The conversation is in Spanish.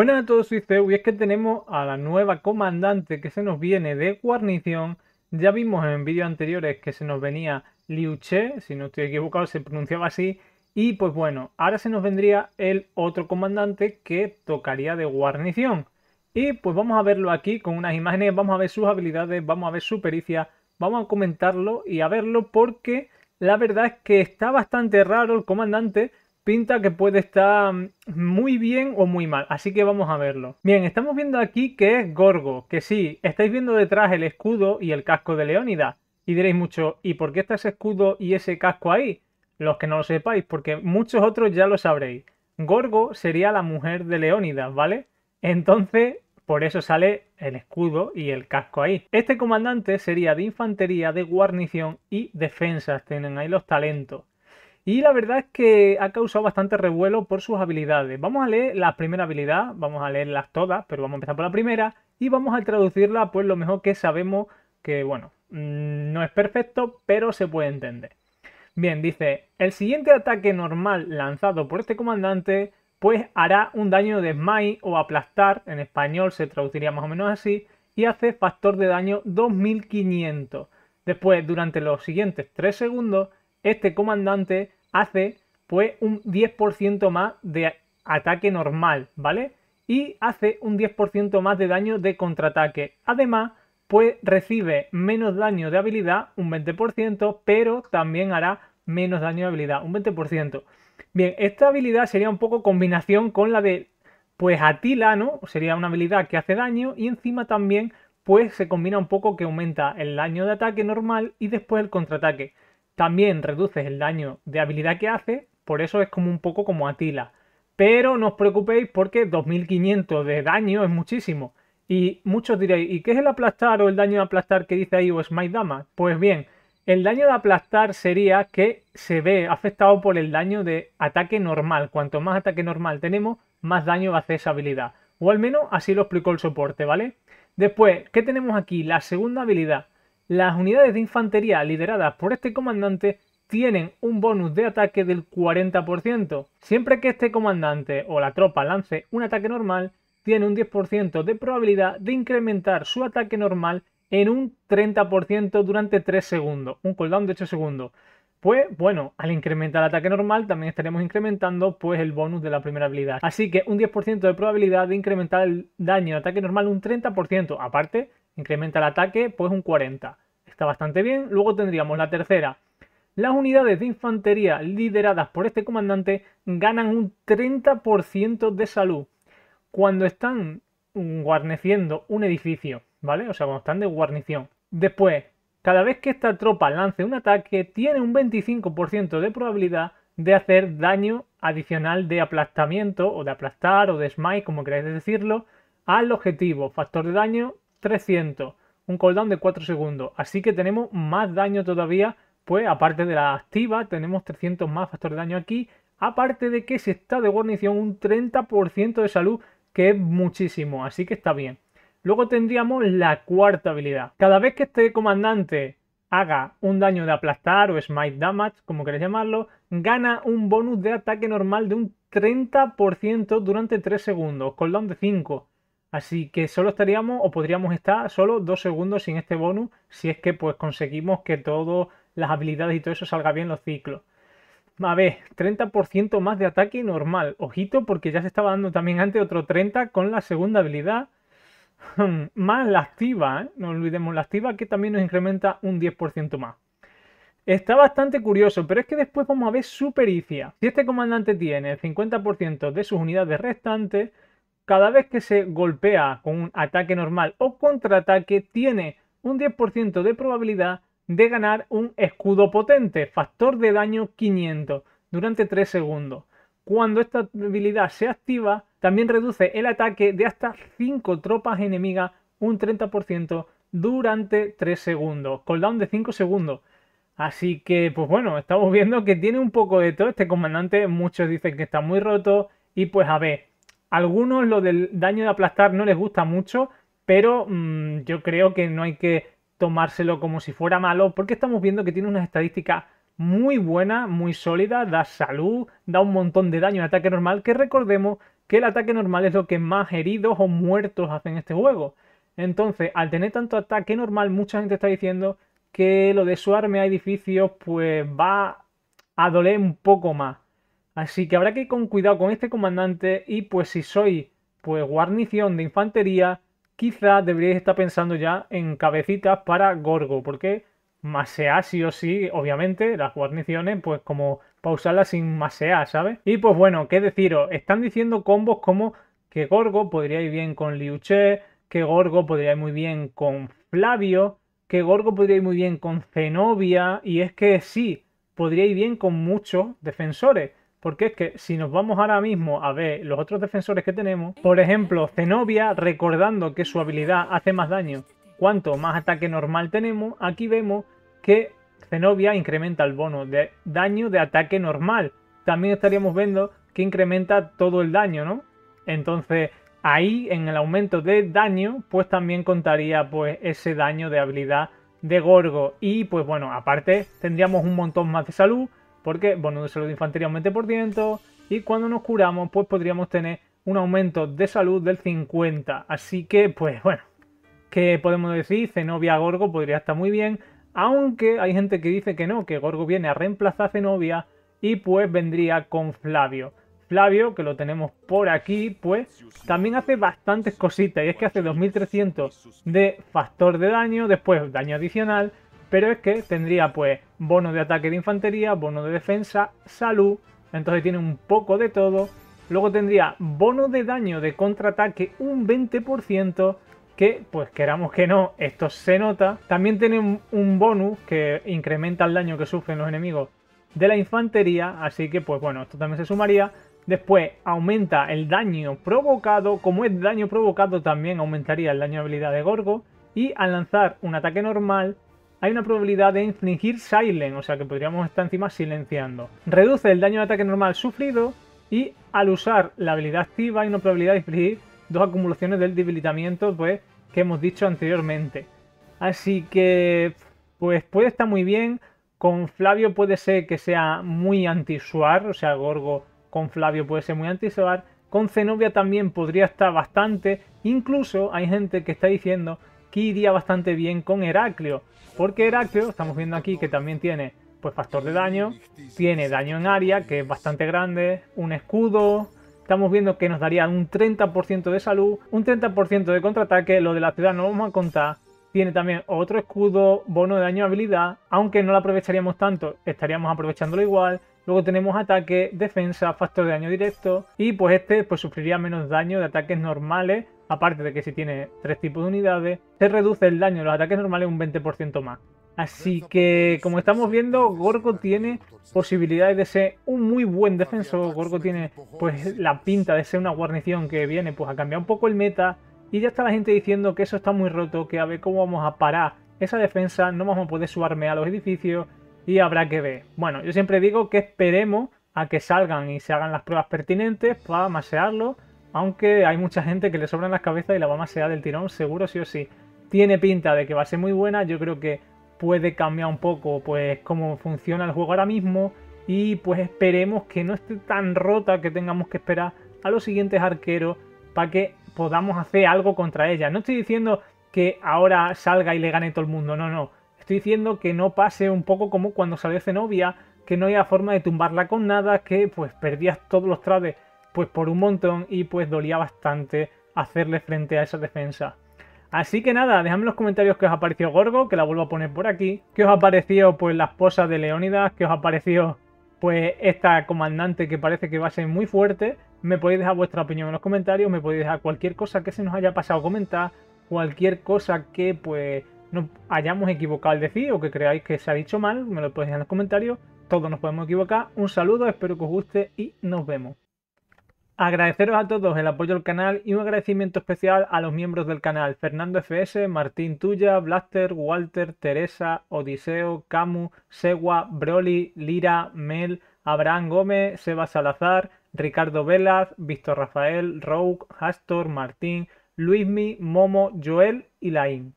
Buenas a todos, soy Zeu y es que tenemos a la nueva comandante que se nos viene de guarnición. Ya vimos en vídeos anteriores que se nos venía Liu Che, si no estoy equivocado se pronunciaba así. Y pues bueno, ahora se nos vendría el otro comandante que tocaría de guarnición. Y pues vamos a verlo aquí con unas imágenes, vamos a ver sus habilidades, vamos a ver su pericia, vamos a comentarlo y a verlo porque la verdad es que está bastante raro el comandante pinta que puede estar muy bien o muy mal, así que vamos a verlo. Bien, estamos viendo aquí que es Gorgo, que sí, estáis viendo detrás el escudo y el casco de Leónidas. Y diréis mucho, ¿y por qué está ese escudo y ese casco ahí? Los que no lo sepáis, porque muchos otros ya lo sabréis. Gorgo sería la mujer de Leónidas, ¿vale? Entonces, por eso sale el escudo y el casco ahí. Este comandante sería de infantería, de guarnición y defensas. Tienen ahí los talentos. Y la verdad es que ha causado bastante revuelo por sus habilidades. Vamos a leer la primera habilidad, vamos a leerlas todas, pero vamos a empezar por la primera y vamos a traducirla pues lo mejor que sabemos que, bueno, mm, no es perfecto, pero se puede entender. Bien, dice, el siguiente ataque normal lanzado por este comandante pues hará un daño de smite o aplastar, en español se traduciría más o menos así, y hace factor de daño 2500. Después, durante los siguientes 3 segundos, este comandante hace pues un 10% más de ataque normal, ¿vale? Y hace un 10% más de daño de contraataque. Además, pues recibe menos daño de habilidad, un 20%, pero también hará menos daño de habilidad, un 20%. Bien, esta habilidad sería un poco combinación con la de, pues, Atila, ¿no? Sería una habilidad que hace daño y encima también, pues, se combina un poco que aumenta el daño de ataque normal y después el contraataque. También reduces el daño de habilidad que hace, por eso es como un poco como Atila. Pero no os preocupéis porque 2500 de daño es muchísimo. Y muchos diréis, ¿y qué es el aplastar o el daño de aplastar que dice ahí o Smite Dama? Pues bien, el daño de aplastar sería que se ve afectado por el daño de ataque normal. Cuanto más ataque normal tenemos, más daño va a hacer esa habilidad. O al menos así lo explicó el soporte, ¿vale? Después, ¿qué tenemos aquí? La segunda habilidad. Las unidades de infantería lideradas por este comandante tienen un bonus de ataque del 40%. Siempre que este comandante o la tropa lance un ataque normal, tiene un 10% de probabilidad de incrementar su ataque normal en un 30% durante 3 segundos, un cooldown de 8 segundos. Pues bueno, al incrementar el ataque normal también estaremos incrementando pues el bonus de la primera habilidad. Así que un 10% de probabilidad de incrementar el daño de ataque normal un 30%. Aparte incrementa el ataque pues un 40. Está bastante bien. Luego tendríamos la tercera. Las unidades de infantería lideradas por este comandante ganan un 30% de salud cuando están guarneciendo un edificio, ¿vale? O sea, cuando están de guarnición. Después, cada vez que esta tropa lance un ataque, tiene un 25% de probabilidad de hacer daño adicional de aplastamiento o de aplastar o de smite, como queráis decirlo, al objetivo. Factor de daño 300, un cooldown de 4 segundos. Así que tenemos más daño todavía, pues aparte de la activa, tenemos 300 más factor de daño aquí. Aparte de que se está de guarnición un 30% de salud, que es muchísimo, así que está bien. Luego tendríamos la cuarta habilidad. Cada vez que este comandante haga un daño de aplastar o smite damage, como queráis llamarlo, gana un bonus de ataque normal de un 30% durante 3 segundos, cooldown de 5. Así que solo estaríamos o podríamos estar solo dos segundos sin este bonus si es que pues conseguimos que todas las habilidades y todo eso salga bien los ciclos. A ver, 30% más de ataque normal. Ojito porque ya se estaba dando también antes otro 30 con la segunda habilidad. más la activa, ¿eh? no olvidemos la activa que también nos incrementa un 10% más. Está bastante curioso, pero es que después vamos a ver su pericia. Si este comandante tiene el 50% de sus unidades restantes, cada vez que se golpea con un ataque normal o contraataque tiene un 10% de probabilidad de ganar un escudo potente, factor de daño 500, durante 3 segundos. Cuando esta habilidad se activa, también reduce el ataque de hasta 5 tropas enemigas un 30% durante 3 segundos. Cooldown de 5 segundos. Así que, pues bueno, estamos viendo que tiene un poco de todo. Este comandante, muchos dicen que está muy roto. Y pues a ver, algunos lo del daño de aplastar no les gusta mucho, pero mm, yo creo que no hay que tomárselo como si fuera malo, porque estamos viendo que tiene unas estadísticas muy buenas, muy sólidas, da salud, da un montón de daño en ataque normal, que recordemos que el ataque normal es lo que más heridos o muertos hacen en este juego. Entonces, al tener tanto ataque normal, mucha gente está diciendo que lo de su a edificios pues va a doler un poco más. Así que habrá que ir con cuidado con este comandante y pues si soy pues guarnición de infantería, quizá deberíais estar pensando ya en cabecitas para Gorgo, porque masea sí o sí, obviamente, las guarniciones, pues como pausarlas sin masea, ¿sabes? Y pues bueno, qué deciros, están diciendo combos como que Gorgo podría ir bien con Liuche que Gorgo podría ir muy bien con Flavio, que Gorgo podría ir muy bien con Zenobia, y es que sí, podría ir bien con muchos defensores. Porque es que si nos vamos ahora mismo a ver los otros defensores que tenemos, por ejemplo, Zenobia, recordando que su habilidad hace más daño cuanto más ataque normal tenemos, aquí vemos que Zenobia incrementa el bono de daño de ataque normal. También estaríamos viendo que incrementa todo el daño, ¿no? Entonces, ahí en el aumento de daño, pues también contaría pues ese daño de habilidad de Gorgo. Y pues bueno, aparte tendríamos un montón más de salud, porque bonus de salud de infantería por 20% y cuando nos curamos pues podríamos tener un aumento de salud del 50%. Así que pues bueno, que podemos decir? Zenobia Gorgo podría estar muy bien, aunque hay gente que dice que no, que Gorgo viene a reemplazar a Zenobia y pues vendría con Flavio. Flavio, que lo tenemos por aquí, pues también hace bastantes cositas. Y es que hace 2300 de factor de daño, después daño adicional, pero es que tendría pues bono de ataque de infantería, bono de defensa, salud, entonces tiene un poco de todo. Luego tendría bono de daño de contraataque un 20%, que pues queramos que no, esto se nota. También tiene un bonus que incrementa el daño que sufren los enemigos de la infantería, así que pues bueno, esto también se sumaría. Después aumenta el daño provocado, como es daño provocado también aumentaría el daño habilidad de Gorgo. Y al lanzar un ataque normal hay una probabilidad de infligir silent, o sea que podríamos estar encima silenciando. Reduce el daño de ataque normal sufrido y al usar la habilidad activa hay una probabilidad de infligir dos acumulaciones del debilitamiento pues, que hemos dicho anteriormente. Así que pues puede estar muy bien. Con Flavio puede ser que sea muy anti-suar. o sea, Gorgo con Flavio puede ser muy anti-suar. Con Zenobia también podría estar bastante. Incluso hay gente que está diciendo iría bastante bien con Heracleo. Porque Heracleo, estamos viendo aquí que también tiene pues factor de daño, tiene daño en área, que es bastante grande, un escudo, estamos viendo que nos daría un 30% de salud, un 30% de contraataque, lo de la ciudad no vamos a contar, tiene también otro escudo, bono de daño habilidad, aunque no lo aprovecharíamos tanto, estaríamos aprovechándolo igual, luego tenemos ataque, defensa, factor de daño directo, y pues este pues sufriría menos daño de ataques normales, aparte de que si tiene tres tipos de unidades, se reduce el daño de los ataques normales un 20% más. Así que, como estamos viendo, Gorgo tiene posibilidades de ser un muy buen defensor. Gorgo tiene pues la pinta de ser una guarnición que viene pues a cambiar un poco el meta. Y ya está la gente diciendo que eso está muy roto, que a ver cómo vamos a parar esa defensa, no vamos a poder subarme a los edificios y habrá que ver. Bueno, yo siempre digo que esperemos a que salgan y se hagan las pruebas pertinentes para masearlo aunque hay mucha gente que le sobran las cabezas y la mamá sea del tirón, seguro sí o sí. Tiene pinta de que va a ser muy buena, yo creo que puede cambiar un poco pues cómo funciona el juego ahora mismo y pues esperemos que no esté tan rota que tengamos que esperar a los siguientes arqueros para que podamos hacer algo contra ella. No estoy diciendo que ahora salga y le gane todo el mundo, no, no. Estoy diciendo que no pase un poco como cuando salió Zenobia, que no había forma de tumbarla con nada, que pues perdías todos los trades pues por un montón y pues dolía bastante hacerle frente a esa defensa. Así que nada, dejadme en los comentarios que os ha parecido Gorgo, que la vuelvo a poner por aquí. ¿Qué os ha parecido pues la esposa de Leónidas? ¿Qué os ha parecido pues esta comandante que parece que va a ser muy fuerte? Me podéis dejar vuestra opinión en los comentarios, me podéis dejar cualquier cosa que se nos haya pasado comentar, cualquier cosa que pues nos hayamos equivocado al decir o que creáis que se ha dicho mal, me lo podéis dejar en los comentarios. Todos nos podemos equivocar. Un saludo, espero que os guste y nos vemos. Agradeceros a todos el apoyo al canal y un agradecimiento especial a los miembros del canal Fernando FS, Martín Tuya, Blaster, Walter, Teresa, Odiseo, Camu, Segua, Broly, Lira, Mel, Abraham Gómez, Seba Salazar, Ricardo Velaz, Víctor Rafael, Rogue, Hastor, Martín, Luismi, Momo, Joel y Laín.